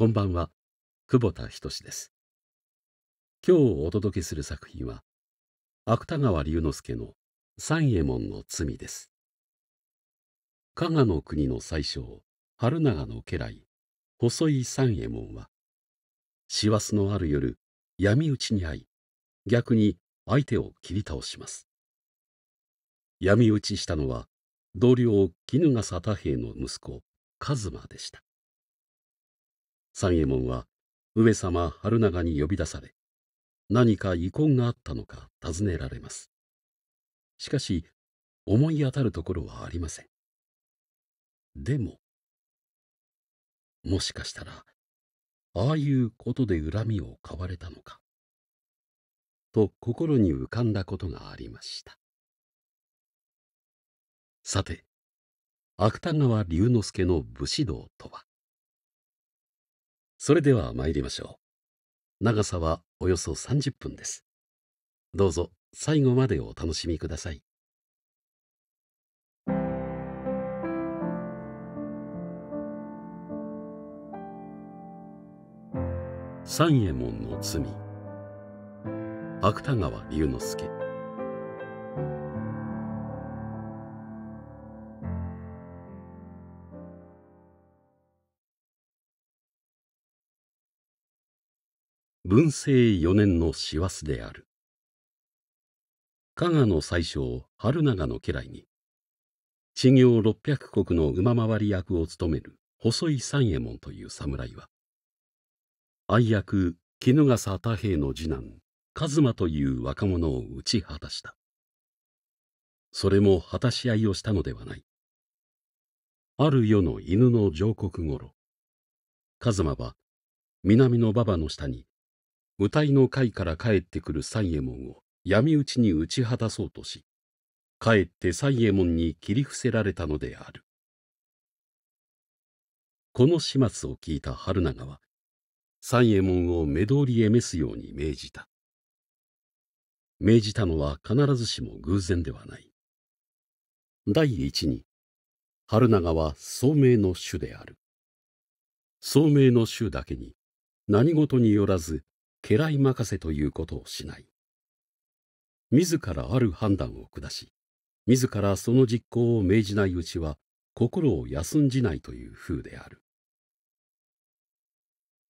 こんばんは、久保田仁です。今日お届けする作品は、芥川龍之介の三右衛門の罪です。加賀の国の最小、春長の家来、細井三右衛門は、師走のある夜、闇討ちに遭い、逆に相手を切り倒します。闇討ちしたのは、同僚衣笠太平の息子、一馬でした。三右衛門は上様春長に呼び出され何か遺恨があったのか尋ねられますしかし思い当たるところはありませんでももしかしたらああいうことで恨みを買われたのかと心に浮かんだことがありましたさて芥川龍之介の武士道とはそれでは参りましょう。長さはおよそ30分です。どうぞ最後までお楽しみください。三右衛門の罪芥川龍之介文政4年の師走である加賀の宰相春長の家来に治業600国の馬回り役を務める細井三右衛門という侍は愛役衣笠太平の次男一馬という若者を討ち果たしたそれも果たし合いをしたのではないある世の犬の上刻頃一馬は南の馬場の下に歌いの会から帰ってくる三右衛門を闇討ちに打ち果たそうとし、帰って三右衛門に切り伏せられたのである。この始末を聞いた春長は、三右衛門を目通りへ召すように命じた。命じたのは必ずしも偶然ではない。第一に、春長は聡明の主である。聡明の主だけに、何事によらず家来任せということをしない。自らある判断を下し、自らその実行を命じないうちは、心を休んじないという風である。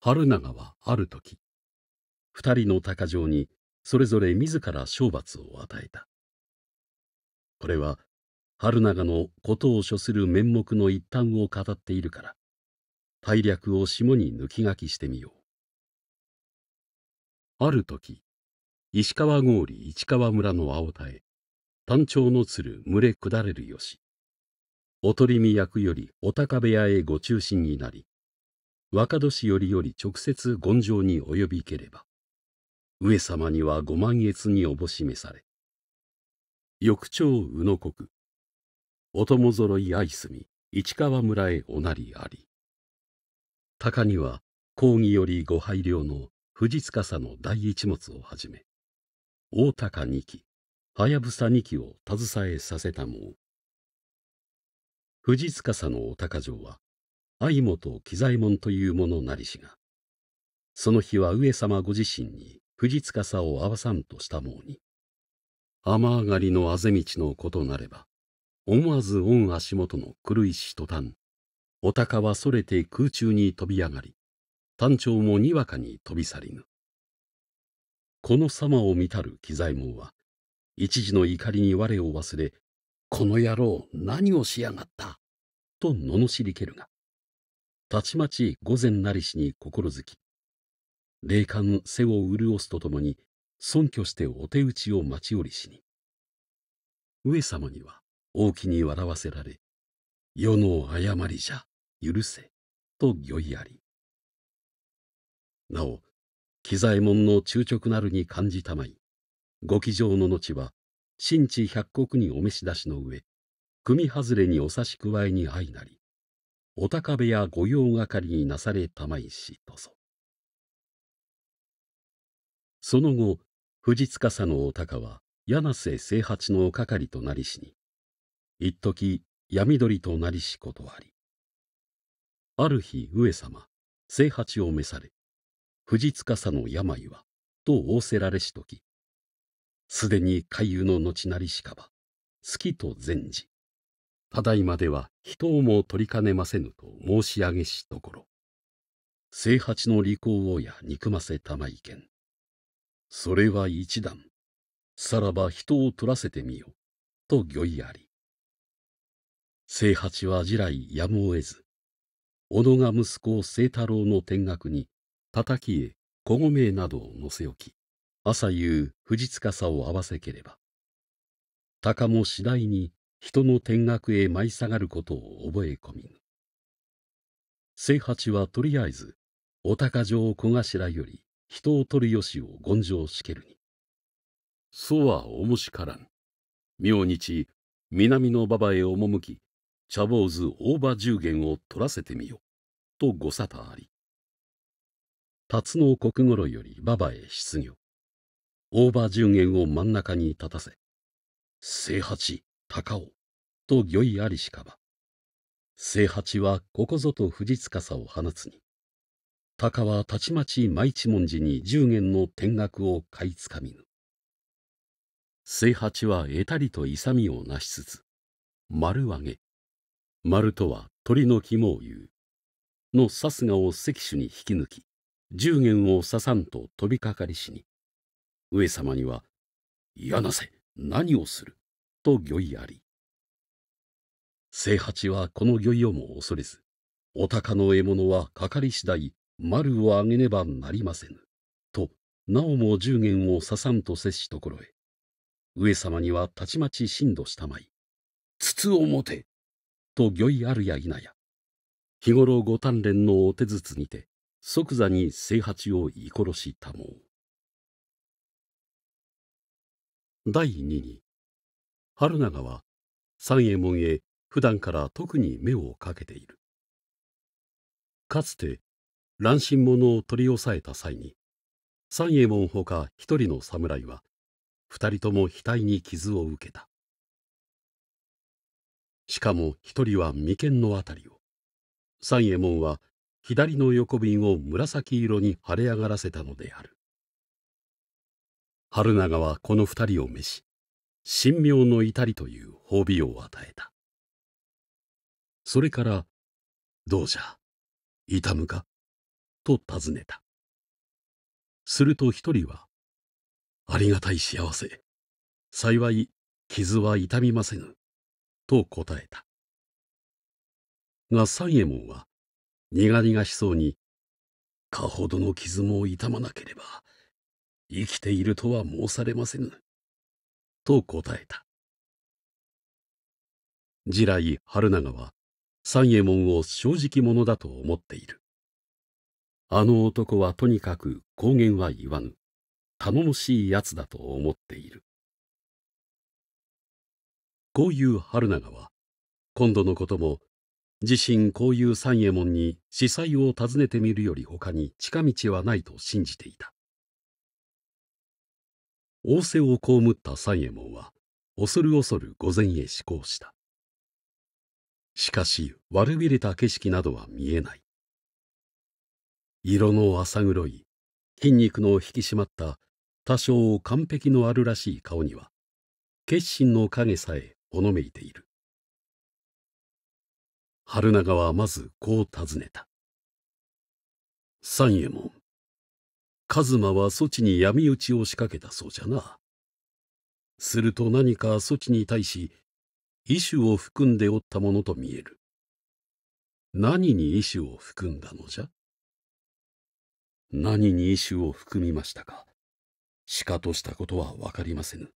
春長はある時、二人の鷹匠にそれぞれ自ら賞罰を与えた。これは、春長のことを処する面目の一端を語っているから、大略を霜に抜き書きしてみよう。ある時、石川郡市川村の青田へ、単調の鶴群れ下れるよし。おとりみ役よりお高部屋へご中心になり、若年よりより直接権上に及びければ、上様にはご満悦におぼしめされ。翌朝宇野国、お供ぞろい相住み、市川村へおなりあり。鷹には、公儀よりご配慮の藤司の第一物をはじめ大高二期はやぶさ二期を携えさせたも藤司のお高城は相本喜左衛門という者なりしがその日は上様ご自身に藤司を合わさんとしたもうに雨上がりのあぜ道のことなれば思わず御足元の狂いし途端お高はそれて空中に飛び上がり単調もにわかに飛び去りぬ。この様を見たる喜左衛門は、一時の怒りに我を忘れ、この野郎、何をしやがった、と罵りけるが、たちまち御前なりしに心づき、霊感背を潤すとともに、尊虚してお手打ちを待ちおりしに。上様には、大きに笑わせられ、世の誤りじゃ、許せ、と御意あり。なお喜左衛門の忠直なるに感じたまいご騎乗の後は新地百石にお召し出しの上組外れにお差し加えに相なりお高部屋御用掛になされたまいしとぞその後藤司のお高は柳瀬清八のお係となりしに一時闇鳥となりしことありある日上様清八を召され藤司の病は、と仰せられしとき、すでに勧遊の後なりしかば、好きと善じ、ただいまでは人をも取りかねませぬと申し上げしところ、清八の利口をや憎ませたまいけん。それは一段、さらば人を取らせてみよ、と御意あり。清八は地来やむを得ず、小野が息子清太郎の天学に叩き絵小米などを載せ置き朝夕藤司を合わせければ鷹も次第に人の天学へ舞い下がることを覚え込みぬ清八はとりあえずお鷹城小頭より人を取るよしを権上しけるにそうはおもしからん明日南の馬場へ赴き茶坊主大場十元を取らせてみよとご沙汰あり辰の国頃より馬場へ出業。大場十元を真ん中に立たせ、清八、高尾、と御意ありしかば。清八はここぞと藤司を放つに、高はたちまち舞一文字に十元の天額を買いつかみぬ。清八は得たりと勇みをなしつつ、丸上げ、丸とは鳥の肝を言う、のさすがを関主に引き抜き、十元を刺さんと飛びかかりしに上様には「やなせ何をする」と御意あり清八はこの御意をも恐れずお鷹の獲物はかかり次第丸をあげねばなりませぬとなおも十元を刺さんと接しところへ上様にはたちまち震度したまい「筒を持て」と御意あるや否や日頃ご鍛錬のお手筒にて即座に清八を射殺したも第二に春永は三右衛門へ普段から特に目をかけているかつて乱心者を取り押さえた際に三右衛門ほか一人の侍は二人とも額に傷を受けたしかも一人は眉間のあたりを三右衛門は左の横瓶を紫色に腫れ上がらせたのである春長はこの二人を召し神妙の至りという褒美を与えたそれから「どうじゃ痛むか?」と尋ねたすると一人は「ありがたい幸せ幸い傷は痛みませぬ」と答えたが三右衛門は苦々しそうに、かほどの傷も痛まなければ、生きているとは申されませぬ。と答えた。次来春長は、三右衛門を正直者だと思っている。あの男はとにかく公言は言わぬ、頼もしい奴だと思っている。こういう春長は、今度のことも自身こういう三右衛門に司祭を訪ねてみるより他に近道はないと信じていた仰せを被った三右衛門は恐る恐る御前へ志向したしかし悪びれた景色などは見えない色の浅黒い筋肉の引き締まった多少完璧のあるらしい顔には決心の影さえほのめいている春永はまずこう尋ねた三右衛門一馬はそちに闇討ちを仕掛けたそうじゃなすると何かそちに対し異種を含んでおったものと見える何に意志を含んだのじゃ何に意志を含みましたかしかとしたことは分かりませぬ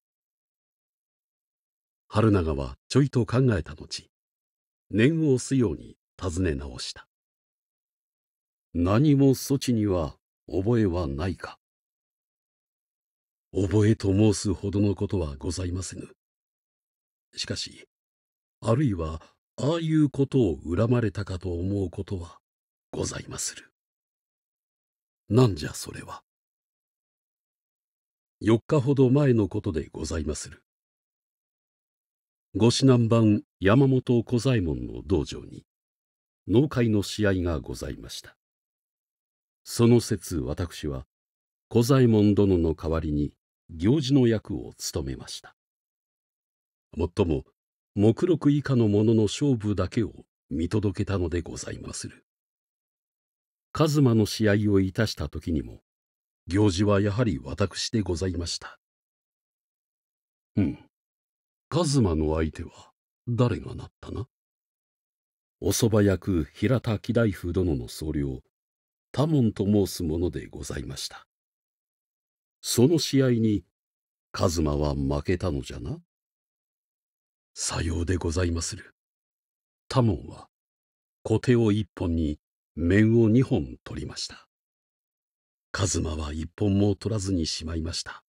春永はちょいと考えた後念を押すように尋ね直した何も措置には覚えはないか覚えと申すほどのことはございませぬしかしあるいはああいうことを恨まれたかと思うことはございまするなんじゃそれは4日ほど前のことでございまする五指南版山本小左衛門の道場に農会の試合がございましたその節私は小左衛門殿の代わりに行事の役を務めましたもっとも目録以下の者の勝負だけを見届けたのでございまする一馬の試合をいたした時にも行事はやはり私でございましたうんカズマの相手は誰がなったなおそば役平田喜大夫殿の僧侶多門と申す者でございましたその試合にカズマは負けたのじゃなさようでございまする多門は小手を一本に面を二本取りましたカズマは一本も取らずにしまいました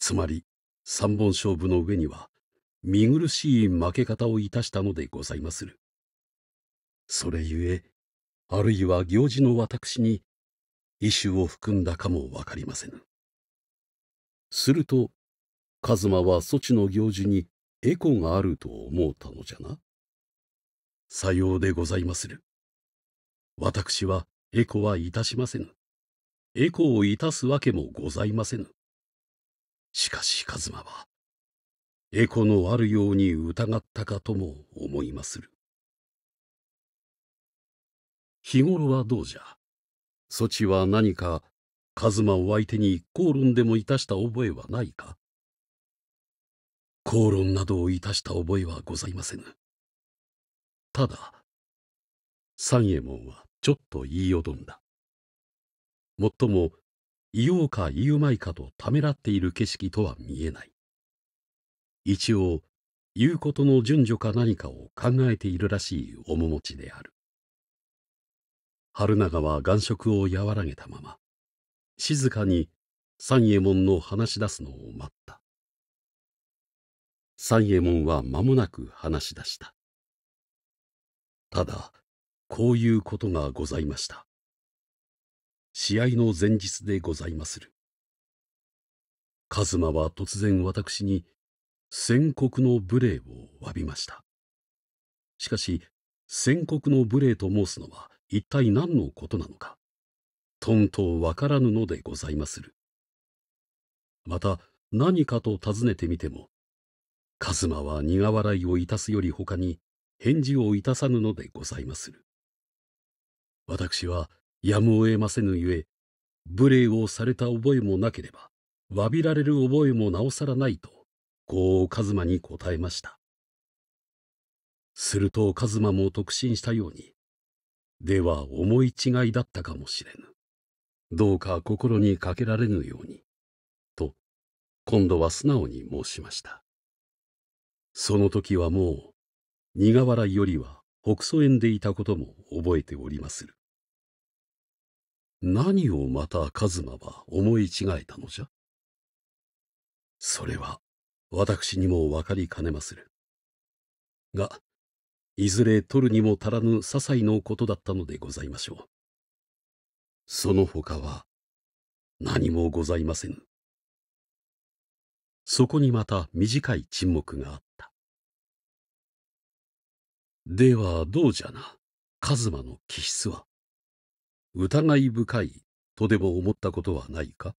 つまり三本勝負の上には見苦しい負け方をいたしたのでございまする。それゆえ、あるいは行事の私に、異種を含んだかもわかりませぬ。すると、カズマはそちの行事にエコがあると思うたのじゃな。さようでございまする。私はエコはいたしませぬ。エコをいたすわけもございませぬ。しかし一馬は、エコのあるように疑ったかとも思いまする。日頃はどうじゃ。そちは何か、一馬を相手に口論でもいたした覚えはないか口論などをいたした覚えはございませぬ。ただ、三右衛門はちょっと言いよどんだ。もっとも、言おうか言うまいかとためらっている景色とは見えない。一応、言うことの順序か何かを考えているらしい面持ちである。春永は眼色を和らげたまま、静かに三右衛門の話し出すのを待った。三右衛門は間もなく話し出した。ただ、こういうことがございました。試合の前日でございまする。カズマは突然私に宣告の無礼を詫びました。しかし、宣告の無礼と申すのは一体何のことなのか、とんとわからぬのでございまする。また、何かと尋ねてみても、カズマは苦笑いをいたすより他に返事をいたさぬのでございまする。私はやむを得ませぬゆえ、無礼をされた覚えもなければ、詫びられる覚えもなおさらないと、こう一馬に答えました。すると一馬も特進したように、では思い違いだったかもしれぬ。どうか心にかけられぬように、と、今度は素直に申しました。その時はもう、苦笑いよりは北曽園でいたことも覚えておりまする。何をまた一馬は思い違えたのじゃそれは私にも分かりかねまする。が、いずれ取るにも足らぬ些細のことだったのでございましょう。その他は何もございませぬ。そこにまた短い沈黙があった。ではどうじゃな、一馬の気質は。疑い深いとでも思ったことはないか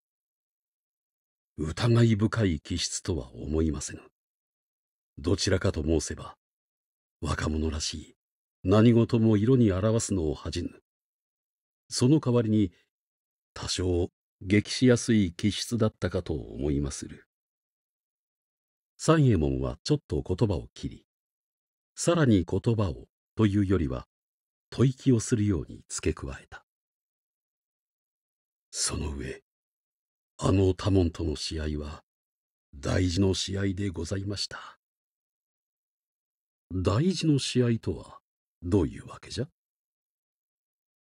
疑い深い気質とは思いません。どちらかと申せば、若者らしい、何事も色に表すのを恥じぬ。その代わりに、多少、激しやすい気質だったかと思いまする。三右衛門はちょっと言葉を切り、さらに言葉をというよりは、吐息をするように付け加えた。その上、あの多門との試合は、大事の試合でございました。大事の試合とは、どういうわけじゃ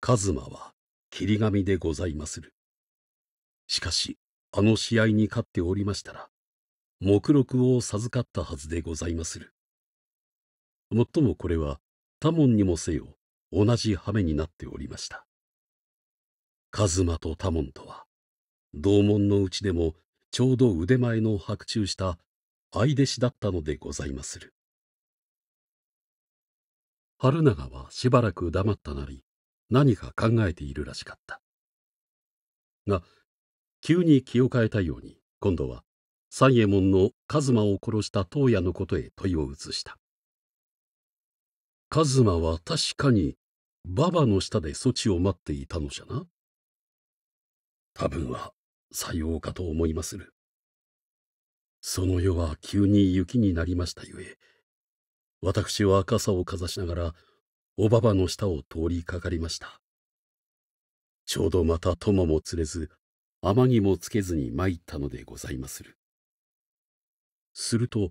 カズマは、霧神でございまする。しかし、あの試合に勝っておりましたら、目録を授かったはずでございまする。もっともこれは、他門にもせよ、同じ羽目になっておりました。カズマとタモンとは同門のうちでもちょうど腕前の白昼した相弟子だったのでございまする春永はしばらく黙ったなり何か考えているらしかったが急に気を変えたように今度は三右衛門の一馬を殺した当野のことへ問いを移した一馬は確かに馬場の下で措置を待っていたのじゃな多分はさようかと思いまする。その夜は急に雪になりましたゆえ、私は傘をかざしながら、おばばの下を通りかかりました。ちょうどまた友も釣れず、雨着もつけずに参ったのでございまする。すると、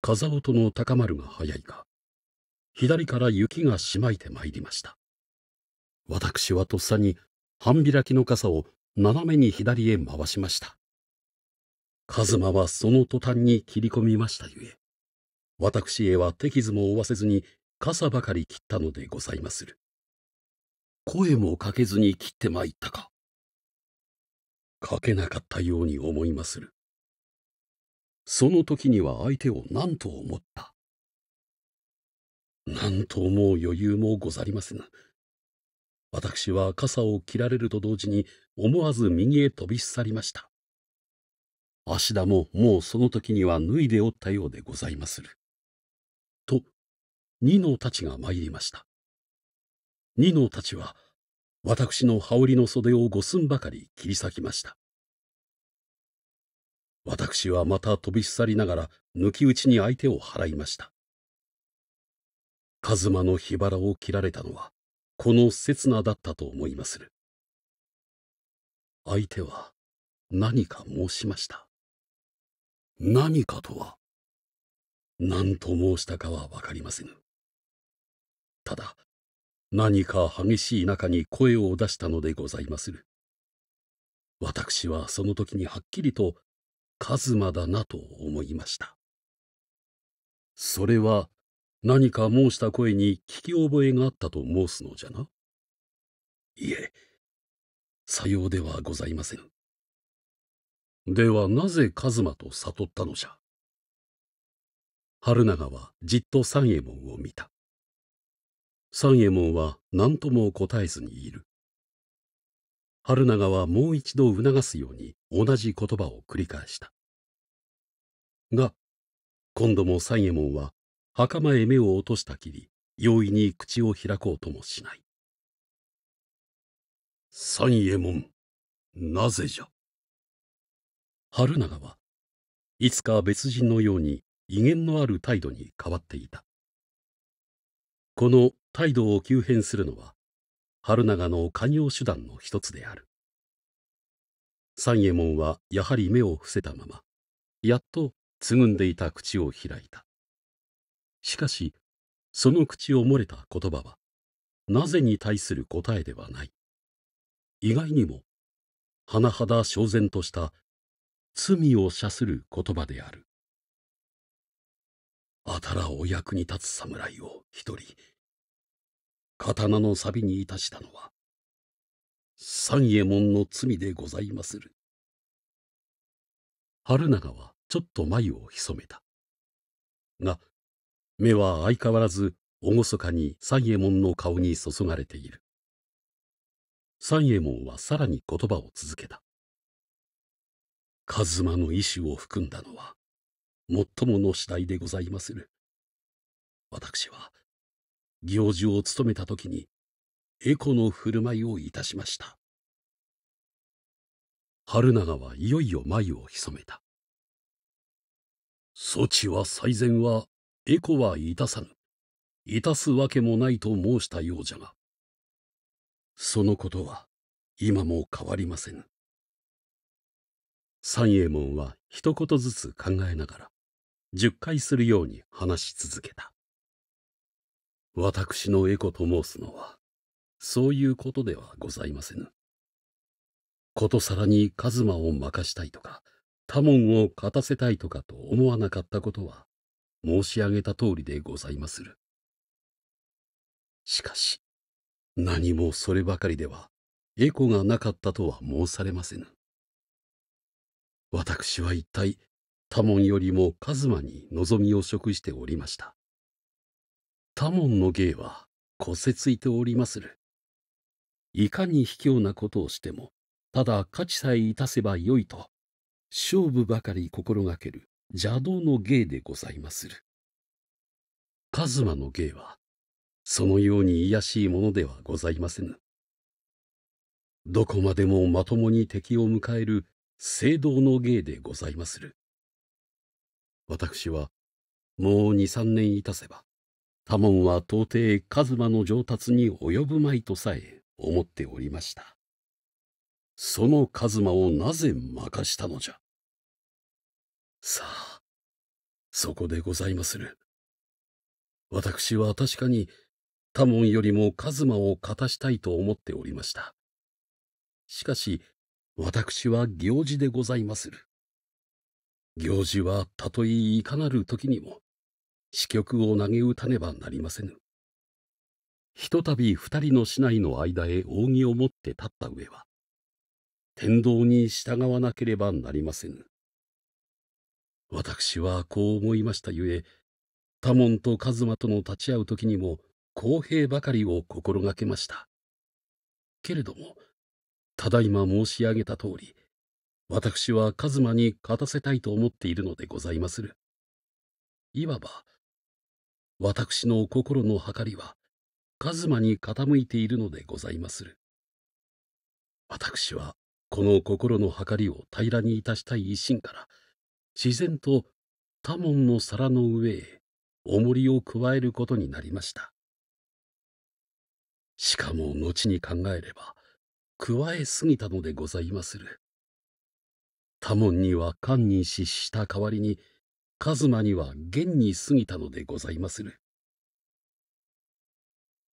風音の高まるが早いか、左から雪がしまいてまいりました。私はとっさに半開きの傘を斜めに左へ回しました。カズマはその途端に切り込みましたゆえ、私へは手傷も負わせずに傘ばかり切ったのでございまする。声もかけずに切ってまいったか。かけなかったように思いまする。その時には相手を何と思った。何ともう余裕もござりませぬ。私は傘を切られると同時に思わず右へ飛び去りました。芦田ももうその時には脱いでおったようでございまする。と、二のたちが参りました。二のたちは、私の羽織の袖を五寸ばかり切り裂きました。私はまた飛び去りながら抜き打ちに相手を払いました。カズマの火腹を切られたのは、この刹那だったと思いまする。相手は何か申しました。何かとは何と申したかは分かりませぬ。ただ、何か激しい中に声を出したのでございまする。私はその時にはっきりと、一馬だなと思いました。それは何か申した声に聞き覚えがあったと申すのじゃな。いえ、さようではございません。ではなぜ一馬と悟ったのじゃ。春永はじっと三右衛門を見た。三右衛門は何とも答えずにいる。春永はもう一度促すように同じ言葉を繰り返した。が、今度も三右衛門は袴へ目を落としたきり、容易に口を開こうともしない。三右衛門、なぜじゃ。春永は、いつか別人のように威厳のある態度に変わっていた。この態度を急変するのは、春永の寛容手段の一つである。三右衛門はやはり目を伏せたまま、やっとつぐんでいた口を開いた。しかし、その口を漏れた言葉は、なぜに対する答えではない。意外にも、甚だ焦然とした罪を謝する言葉である。あたらお役に立つ侍を一人、刀の錆にいたしたのは、三右衛門の罪でございまする。春長はちょっと眉をひそめた。が、目は相変わらず厳かに三右衛門の顔に注がれている三右衛門はさらに言葉を続けた一馬の意志を含んだのは最もの次第でございまする私は行事を務めた時にエコの振る舞いをいたしました春永はいよいよ眉を潜めた。そちは最善はエコはいたさぬ。いたすわけもないと申したようじゃが、そのことは今も変わりませぬ。三右衛門は一言ずつ考えながら、十回するように話し続けた。私のエコと申すのは、そういうことではございませぬ。ことさらにカズマを任したいとか、他門を勝たせたいとかと思わなかったことは、申し上げた通りでございまする。しかし、何もそればかりでは、エコがなかったとは申されませぬ。私は一体、他門よりも一馬に望みを食しておりました。他門の芸は、こせついておりまする。いかに卑怯なことをしても、ただ価値さえいたせばよいと、勝負ばかり心がける邪道の芸でございまする。カズマの芸は、そのように卑しいものではございませぬ。どこまでもまともに敵を迎える正道の芸でございまする。私は、もう二三年いたせば、多門は到底カズマの上達に及ぶまいとさえ思っておりました。そのカズマをなぜ任したのじゃ。さあ、そこでございまする。私は確かに、多門よりも一馬を勝たしたいと思っておりました。しかし、私は行事でございまする。行事はたとえいかなる時にも、死局を投げ打たねばなりませぬ。ひとたび二人の市内の間へ扇を持って立った上は、天道に従わなければなりませぬ。私はこう思いましたゆえ、多門と一馬との立ち会う時にも、公平ばかりを心がけました。けれども、ただいま申し上げた通り、私は一馬に勝たせたいと思っているのでございまする。いわば、私の心の計りは、一馬に傾いているのでございまする。私は、この心の計りを平らにいたしたい一心から、自然と多門の皿の上へ重りを加えることになりました。しかも後に考えれば、加えすぎたのでございまする。多門には官に失した代わりに、一馬には現に過ぎたのでございまする。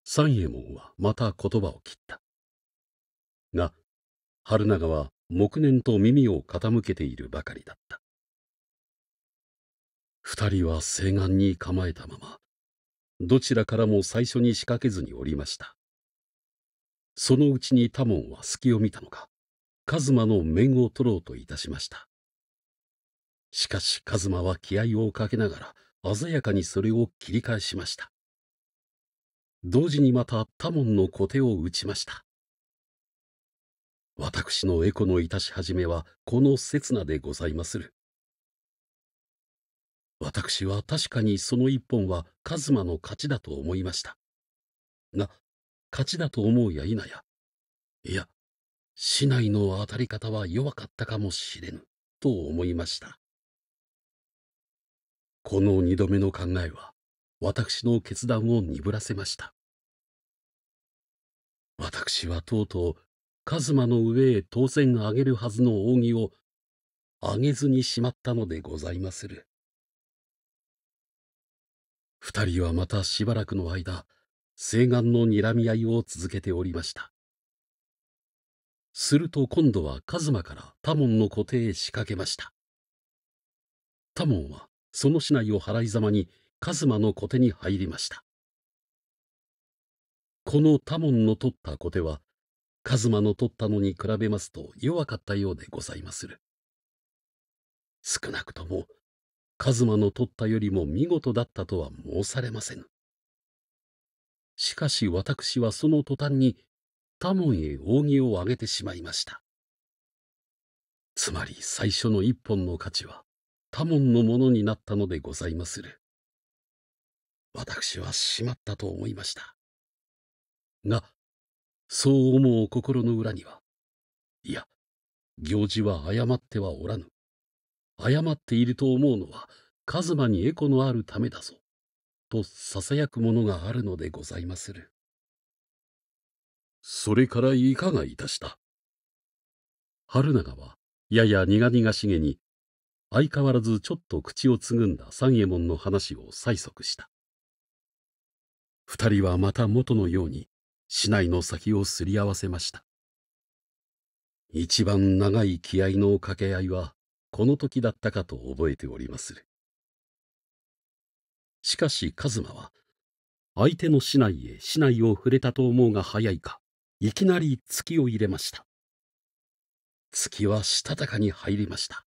三右衛門はまた言葉を切った。が、春永は黙念と耳を傾けているばかりだった。二人は西岸に構えたままどちらからも最初に仕掛けずにおりましたそのうちに多門は隙を見たのかカズマの面を取ろうといたしましたしかしカズマは気合をかけながら鮮やかにそれを切り返しました同時にまた多門の小手を打ちました私のエコのいたし始めはこの刹那でございまする私は確かにその一本はカズマの勝ちだと思いました。が、勝ちだと思うや否や、いや、市内の当たり方は弱かったかもしれぬ、と思いました。この二度目の考えは、私の決断を鈍らせました。私はとうとう、カズマの上へ当然あげるはずの扇を、あげずにしまったのでございまする。二人はまたしばらくの間、西岸の睨み合いを続けておりました。すると今度はカズマからタモンの固定へ仕掛けました。タモンはその市内を払いざまにカズマの小手に入りました。このタモンの取った小手は、カズマの取ったのに比べますと弱かったようでございまする。少なくとも一馬の取ったよりも見事だったとは申されませぬ。しかし私はその途端に他門へ扇を上げてしまいました。つまり最初の一本の価値は他門のものになったのでございまする。私はしまったと思いました。が、そう思う心の裏には、いや、行事は誤ってはおらぬ。謝っていると思うのは、カズマにエコのあるためだぞ、と囁くものがあるのでございまする。それからいかがいたした春永は、やや苦々しげに、相変わらずちょっと口をつぐんだ三右衛門の話を催促した。二人はまた元のように、市内の先をすり合わせました。一番長い気合の掛け合いは、この時だったかと覚えておりまする。しかし一馬は、相手の竹刀へ竹刀を触れたと思うが早いか、いきなり月を入れました。月はしたたかに入りました。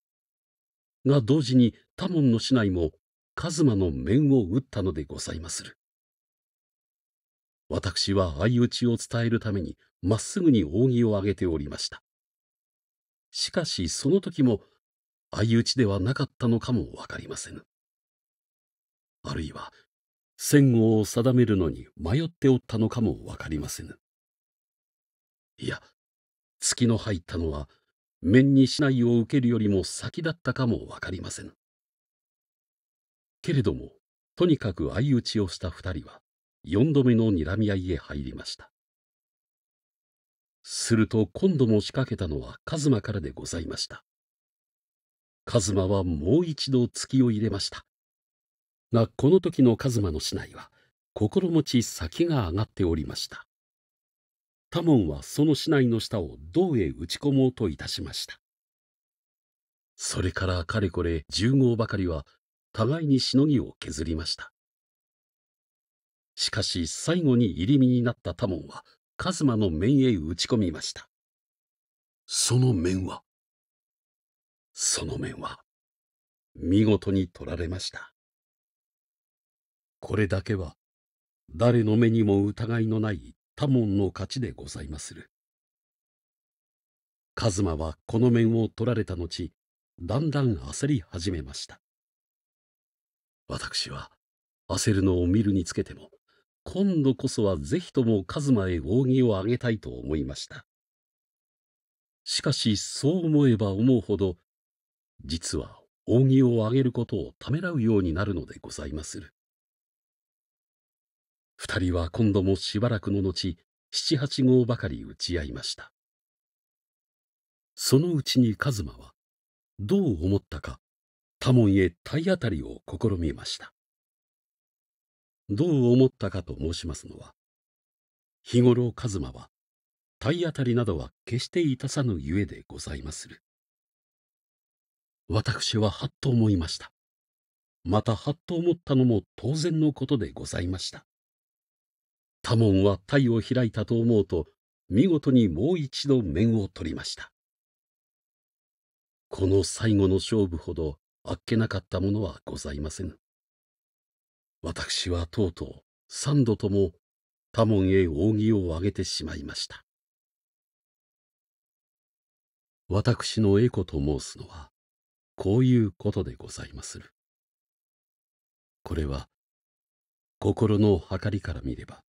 が同時に多門の竹刀も一馬の面を打ったのでございまする。私は相打ちを伝えるためにまっすぐに扇を上げておりました。しかしその時も相打ちではなかったのかもわかりませぬ。あるいは、戦後を定めるのに迷っておったのかもわかりませぬ。いや、月の入ったのは、面に市内を受けるよりも先だったかもわかりませぬ。けれども、とにかく相打ちをした二人は、四度目の睨み合いへ入りました。すると今度も仕掛けたのは一馬からでございました。カズマはもう一度突きを入れましたがこの時のカズマの竹刀は心持ち先が上がっておりましたタモンはその竹刀の下を銅へ打ち込もうといたしましたそれからかれこれ十号ばかりは互いにしのぎを削りましたしかし最後に入り身になったタモンはカズマの面へ打ち込みましたその面はその面は見事に取られましたこれだけは誰の目にも疑いのない多門の勝ちでございまする一馬はこの面を取られた後だんだん焦り始めました私は焦るのを見るにつけても今度こそはぜひとも一馬へ扇をあげたいと思いましたしかしそう思えば思うほど実は扇を上げることをためらうようになるのでございまする。二人は今度もしばらくの後、七八号ばかり打ち合いました。そのうちに一馬は、どう思ったか、多門へ体当たりを試みました。どう思ったかと申しますのは、日頃一馬は、体当たりなどは決していたさぬゆえでございまする。私ははっと思いました。またはっと思ったのも当然のことでございました。多門は体を開いたと思うと、見事にもう一度面を取りました。この最後の勝負ほどあっけなかったものはございません。私はとうとう三度とも多門へ扇を上げてしまいました。私のエコと申すのは、こういうことでございまする。これは、心の計りから見れば、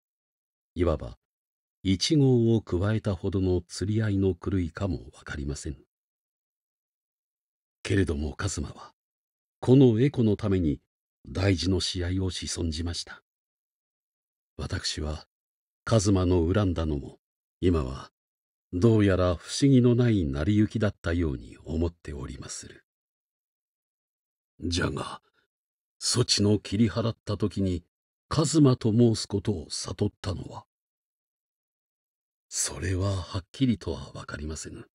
いわば、一号を加えたほどの釣り合いの狂いかもわかりません。けれどもカズマは、このエコのために大事の試合をし損じました。私は、カズマの恨んだのも、今は、どうやら不思議のない成り行きだったように思っておりまする。じゃが、そちの切り払った時に、カズマと申すことを悟ったのは、それははっきりとはわかりませぬ。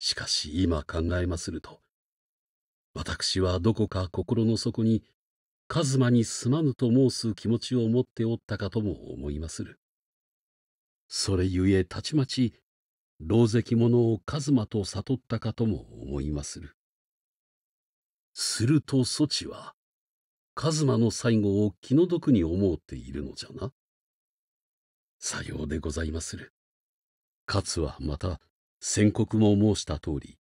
しかし今考えますると、私はどこか心の底に、カズマにすまぬと申す気持ちを持っておったかとも思いまする。それゆえたちまち、狼藉者をカズマと悟ったかとも思いまする。するとそちは、カズマの最後を気の毒に思うているのじゃな。さようでございまする。勝はまた、宣告も申した通り、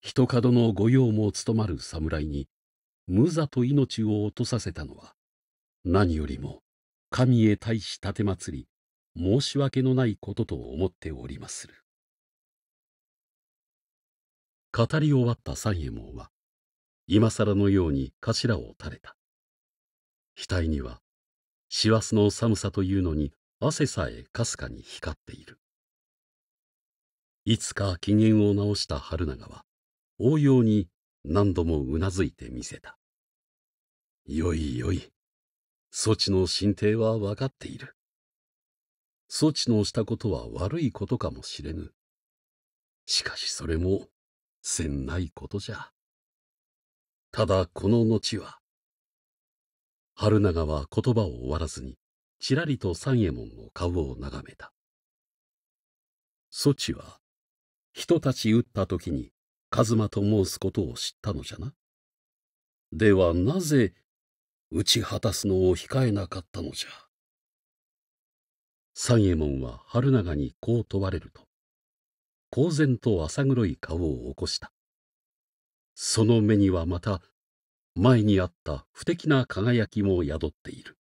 人角の御用も務まる侍に、無座と命を落とさせたのは、何よりも神へ対し奉り、申し訳のないことと思っておりまする。語り終わった三右衛門は、今更のように頭を垂れた。額には、師走の寒さというのに汗さえかすかに光っている。いつか機嫌を直した春永は、応用に何度もうなずいてみせた。よいよい。措置の進呈は分かっている。措置のしたことは悪いことかもしれぬ。しかしそれも、せんないことじゃ。ただこの後は。春永は言葉を終わらずに、ちらりと三右衛門の顔を眺めた。そちは、人たち撃った時に、一馬と申すことを知ったのじゃな。ではなぜ、打ち果たすのを控えなかったのじゃ。三右衛門は春永にこう問われると、公然と浅黒い顔を起こした。その目にはまた前にあった不敵な輝きも宿っている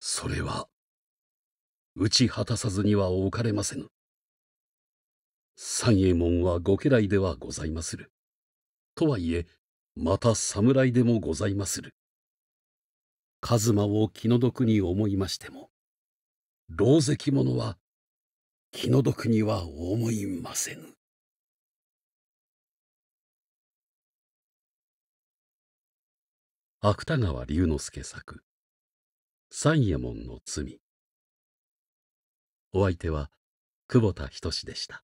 それは打ち果たさずにはおかれませぬ三右衛門はご家来ではございまするとはいえまた侍でもございまする一馬を気の毒に思いましても狼藉者は気の毒には思いませぬ芥川龍之介作「三右衛門の罪」お相手は久保田仁でした